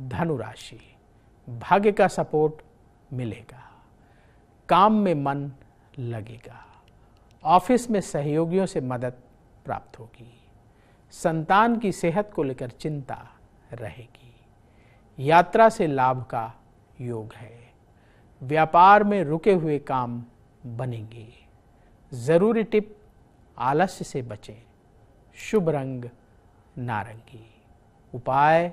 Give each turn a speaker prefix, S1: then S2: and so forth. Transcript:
S1: धनु राशि भाग्य का सपोर्ट मिलेगा काम में मन लगेगा ऑफिस में सहयोगियों से मदद प्राप्त होगी संतान की सेहत को लेकर चिंता रहेगी यात्रा से लाभ का योग है व्यापार में रुके हुए काम बनेंगे ज़रूरी टिप आलस्य से बचें शुभ रंग नारंगी उपाय